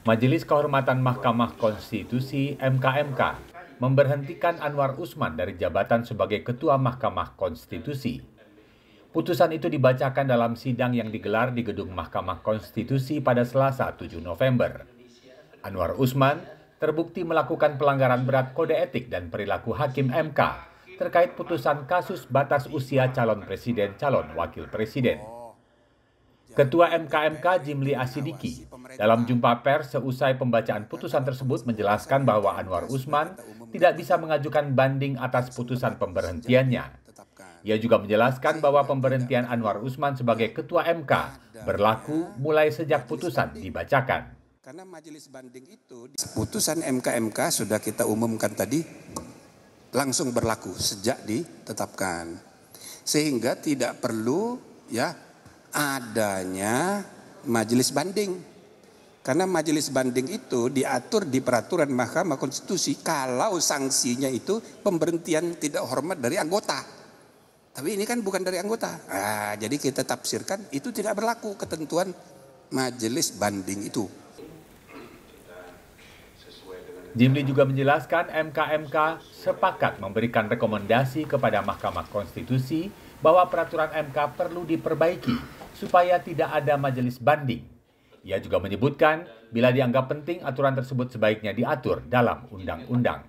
Majelis Kehormatan Mahkamah Konstitusi MKMK memberhentikan Anwar Usman dari jabatan sebagai Ketua Mahkamah Konstitusi. Putusan itu dibacakan dalam sidang yang digelar di Gedung Mahkamah Konstitusi pada Selasa 7 November. Anwar Usman terbukti melakukan pelanggaran berat kode etik dan perilaku hakim MK terkait putusan kasus batas usia calon presiden calon wakil presiden. Ketua MKMK Jimli Asidiki dalam jumpa pers seusai pembacaan putusan tersebut menjelaskan bahwa Anwar Usman tidak bisa mengajukan banding atas putusan pemberhentiannya. Ia juga menjelaskan bahwa pemberhentian Anwar Usman sebagai ketua MK berlaku mulai sejak putusan dibacakan. Karena majelis banding itu putusan MK-MK sudah kita umumkan tadi langsung berlaku sejak ditetapkan. Sehingga tidak perlu ya adanya majelis banding. Karena majelis banding itu diatur di peraturan Mahkamah Konstitusi kalau sanksinya itu pemberhentian tidak hormat dari anggota. Tapi ini kan bukan dari anggota. Nah, jadi kita tafsirkan itu tidak berlaku ketentuan majelis banding itu. Jimli juga menjelaskan MKMK sepakat memberikan rekomendasi kepada Mahkamah Konstitusi bahwa peraturan MK perlu diperbaiki supaya tidak ada majelis banding ia juga menyebutkan, bila dianggap penting, aturan tersebut sebaiknya diatur dalam undang-undang.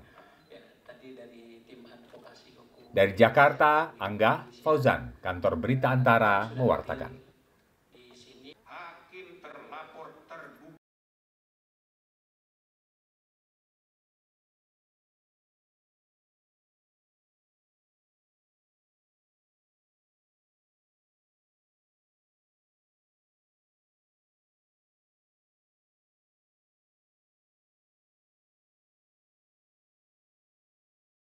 Dari Jakarta, Angga Fauzan, Kantor Berita Antara, mewartakan.